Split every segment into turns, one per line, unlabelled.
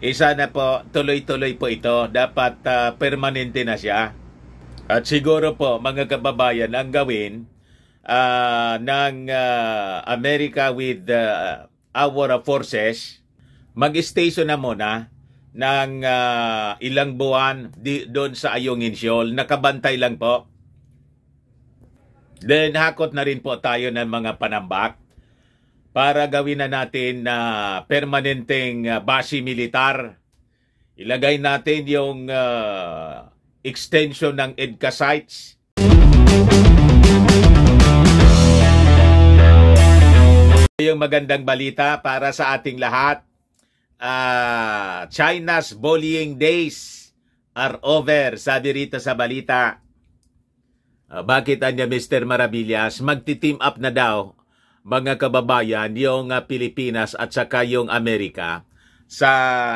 Isa eh, na po, tuloy-tuloy po ito. Dapat uh, permanente na siya. At siguro po, mga kababayan, ang gawin uh, ng uh, America with uh, our forces, mag-station na muna ng uh, ilang buwan di, doon sa Ayungin Shoal. Nakabantay lang po. Then hakot na rin po tayo ng mga panambak para gawin na natin na uh, permanenteng uh, ah, base militar. Ilagay natin yung uh, extension ng EDCA sites. Yung magandang balita para sa ating lahat. Uh, China's bullying days are over, sabi rito sa balita. Uh, bakit anya Mr. Marabillas, magti-team up na daw mga kababayan yung ah, Pilipinas at saka yung Amerika sa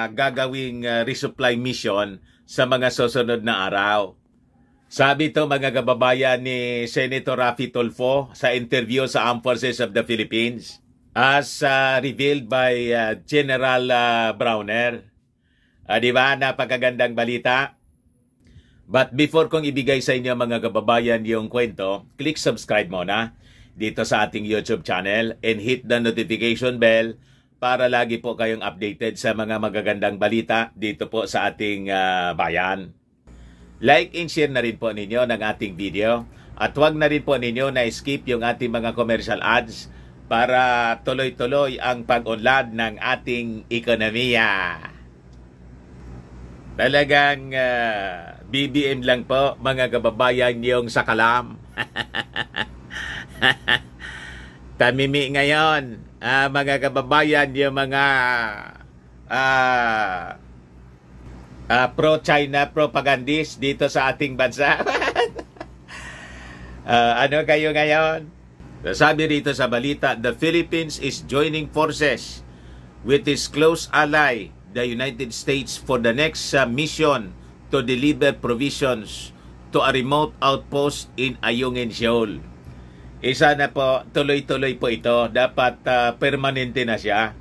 gagawing ah, resupply mission sa mga susunod na araw. Sabi to mga kababayan ni Senator Rafi Tolfo sa interview sa Armed Forces of the Philippines as uh, revealed by uh, General uh, Browner. Uh, di ba? Napakagandang balita. But before kong ibigay sa inyo mga kababayan yung kwento, click subscribe muna dito sa ating YouTube channel and hit the notification bell para lagi po kayong updated sa mga magagandang balita dito po sa ating uh, bayan. Like and share na rin po ninyo ng ating video at huwag na rin po ninyo na skip yung ating mga commercial ads para tuloy-tuloy ang pag-unlad ng ating ekonomiya. Talagang uh, ah, BBM lang po mga kababayan yung sakalam. Tamimi ngayon, uh, mga kababayan, yung mga uh, uh, pro-China propagandist dito sa ating bansa. uh, ano kayo ngayon? Sabi dito sa balita, the Philippines is joining forces with its close ally, the United States, for the next uh, mission to deliver provisions to a remote outpost in Ayungin, Seoul. Isa eh, na po, tuloy-tuloy po ito. Dapat uh, permanente na siya.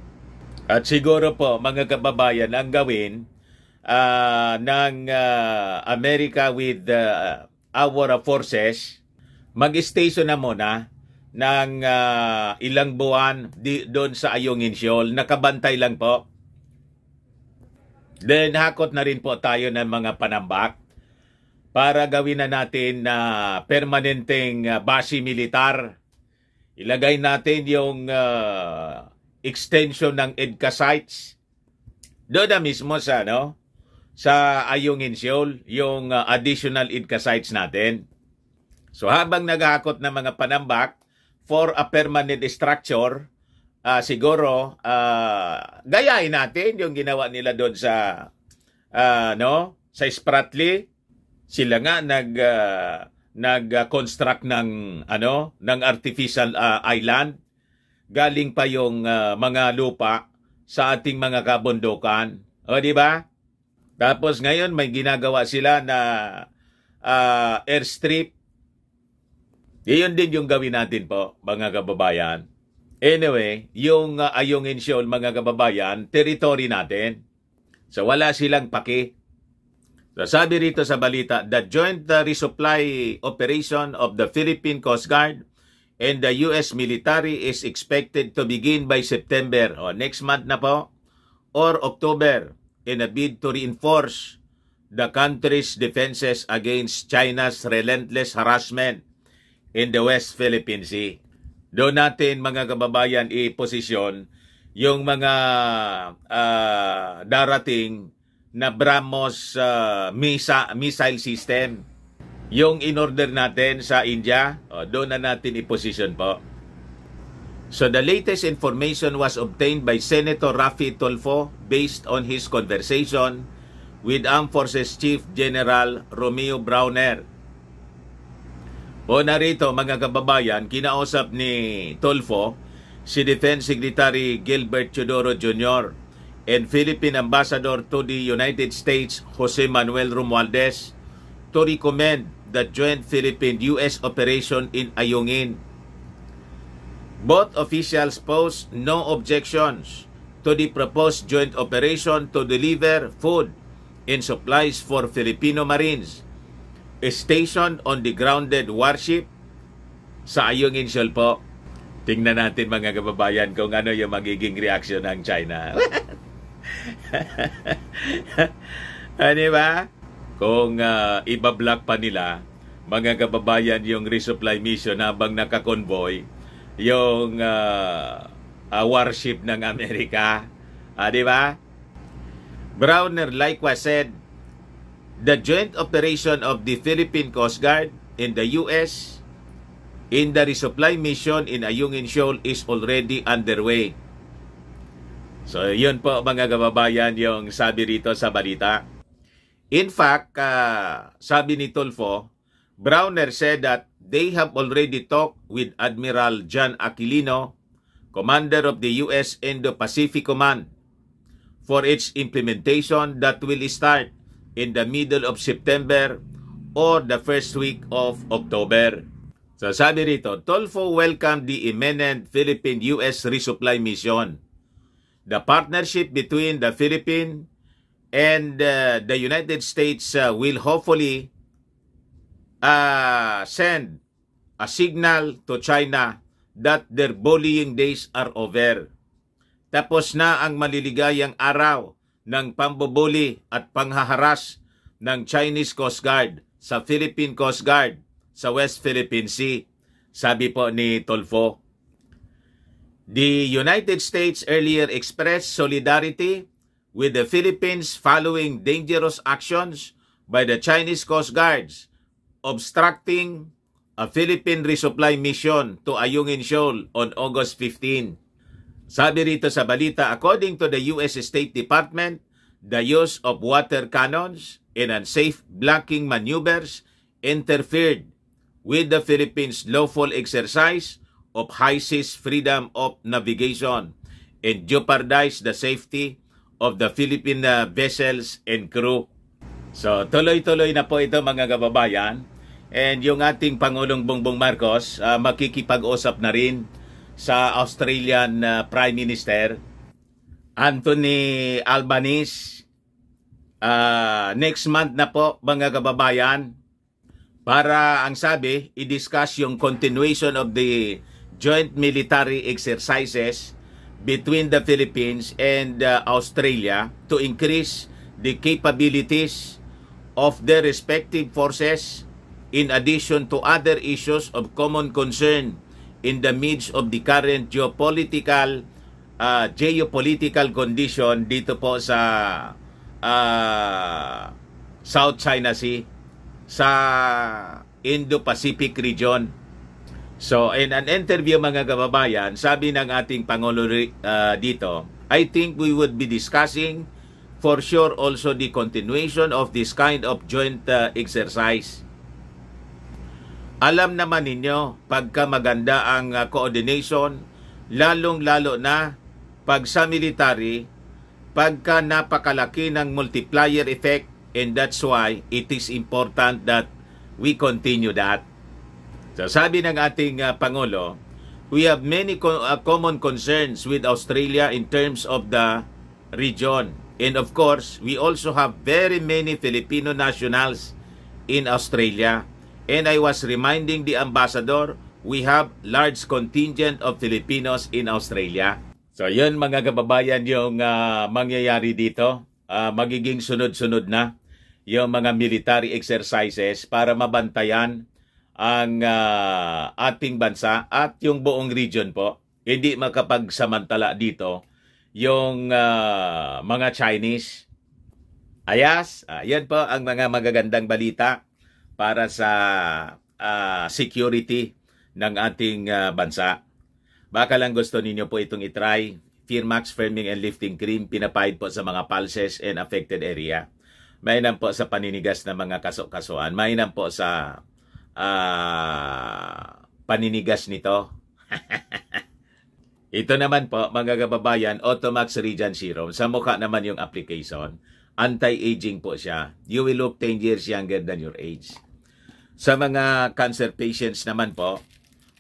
At siguro po, mga kababayan, ang gawin uh, ng uh, America with uh, our forces, mag-station na muna ng uh, ilang buwan di, doon sa Ayungin Shoal. Nakabantay lang po. Then hakot na rin po tayo ng mga panambak para gawin na natin na uh, permanenteng uh, ah, base militar. Ilagay natin yung uh, extension ng EDCA sites doon na mismo sa no sa Ayungin Seoul yung uh, additional EDCA sites natin. So habang naghahakot ng mga panambak for a permanent structure, uh, siguro uh, gayahin natin yung ginawa nila doon sa uh, no sa Spratly sila nga nag uh, nag-construct ng ano ng artificial uh, island galing pa yung uh, mga lupa sa ating mga kabundukan o di ba tapos ngayon may ginagawa sila na uh, airstrip yun din yung gawin natin po mga kababayan anyway yung uh, Ayungin Shoal mga kababayan territory natin so wala silang paki So sabi rito sa balita, the joint resupply operation of the Philippine Coast Guard and the US military is expected to begin by September, o oh, next month na po, or October in a bid to reinforce the country's defenses against China's relentless harassment in the West Philippine Sea. Doon natin mga kababayan i-posisyon yung mga uh, darating na BrahMos uh, misa, missile system. Yung in-order natin sa India, oh, doon na natin i-position po. So the latest information was obtained by Senator Rafi Tolfo based on his conversation with Armed Forces Chief General Romeo Browner. O narito mga kababayan, kinausap ni Tolfo si Defense Secretary Gilbert Chodoro Jr and Philippine Ambassador to the United States, Jose Manuel Romualdez, to recommend the joint Philippine-U.S. operation in Ayungin. Both officials posed no objections to the proposed joint operation to deliver food and supplies for Filipino Marines stationed on the grounded warship sa Ayungin Shoal po. Tingnan natin mga kababayan kung ano yung magiging reaction ng China. ano ba? Kung uh, ibablock pa nila, mga kababayan, yung resupply mission habang nakakonvoy, yung uh, uh, warship ng Amerika. Uh, di ba? Browner likewise said, The joint operation of the Philippine Coast Guard in the U.S. in the resupply mission in Ayungin Shoal is already underway. So, yun po mga kababayan yung sabi rito sa balita. In fact, uh, sabi ni Tulfo, Browner said that they have already talked with Admiral John Aquilino, commander of the U.S. Indo-Pacific Command, for its implementation that will start in the middle of September or the first week of October. So sabi rito, Tolfo welcomed the imminent Philippine-U.S. resupply mission the partnership between the Philippines and uh, the United States uh, will hopefully uh, send a signal to China that their bullying days are over. Tapos na ang maliligayang araw ng pambubuli at panghaharas ng Chinese Coast Guard sa Philippine Coast Guard sa West Philippine Sea, sabi po ni Tolfo. The United States earlier expressed solidarity with the Philippines following dangerous actions by the Chinese Coast Guards obstructing a Philippine resupply mission to Ayungin Shoal on August 15. Sabi rito sa balita, according to the U.S. State Department, the use of water cannons and unsafe blocking maneuvers interfered with the Philippines' lawful exercise of high seas freedom of navigation and jeopardize the safety of the Philippine uh, vessels and crew. So tuloy-tuloy na po ito mga kababayan. And yung ating Pangulong Bongbong Marcos uh, makikipag-usap na rin sa Australian uh, Prime Minister Anthony Albanese uh, next month na po mga kababayan para ang sabi i-discuss yung continuation of the joint military exercises between the Philippines and uh, Australia to increase the capabilities of their respective forces in addition to other issues of common concern in the midst of the current geopolitical uh, geopolitical condition dito po sa uh, South China Sea sa Indo-Pacific region So, in an interview mga kababayan, sabi ng ating Pangulo uh, dito, I think we would be discussing for sure also the continuation of this kind of joint uh, exercise. Alam naman ninyo, pagka maganda ang uh, coordination, lalong-lalo na pag sa military, pagka napakalaki ng multiplier effect, and that's why it is important that we continue that. So, sabi ng ating uh, Pangulo, we have many co- uh, common concerns with Australia in terms of the region. And of course, we also have very many Filipino nationals in Australia. And I was reminding the ambassador, we have large contingent of Filipinos in Australia. So yun mga kababayan yung uh, mangyayari dito. Uh, magiging sunod-sunod na yung mga military exercises para mabantayan ang uh, ating bansa at yung buong region po hindi makapagsamantala dito yung uh, mga Chinese. Ayas, ayan ah, uh, po ang mga magagandang balita para sa uh, security ng ating uh, bansa. Baka lang gusto ninyo po itong itry. Firmax Firming and Lifting Cream pinapahid po sa mga pulses and affected area. Mainam po sa paninigas ng mga kaso-kasuan. Mainam po sa uh, paninigas nito. Ito naman po, mga kababayan, Automax Regen Serum. Sa mukha naman yung application. Anti-aging po siya. You will look 10 years younger than your age. Sa mga cancer patients naman po,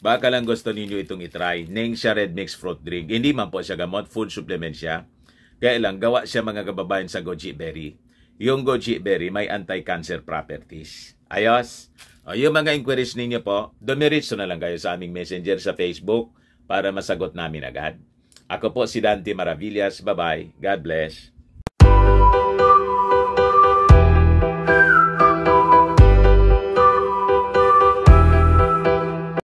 baka lang gusto ninyo itong itry. Ningxia Red Mix Fruit Drink. Hindi man po siya gamot, food supplement siya. Kaya lang, gawa siya mga kababayan sa goji berry yung goji berry may anti-cancer properties. Ayos? O, yung mga inquiries ninyo po, dumiritso na lang kayo sa aming messenger sa Facebook para masagot namin agad. Ako po si Dante Maravillas. Bye-bye. God bless.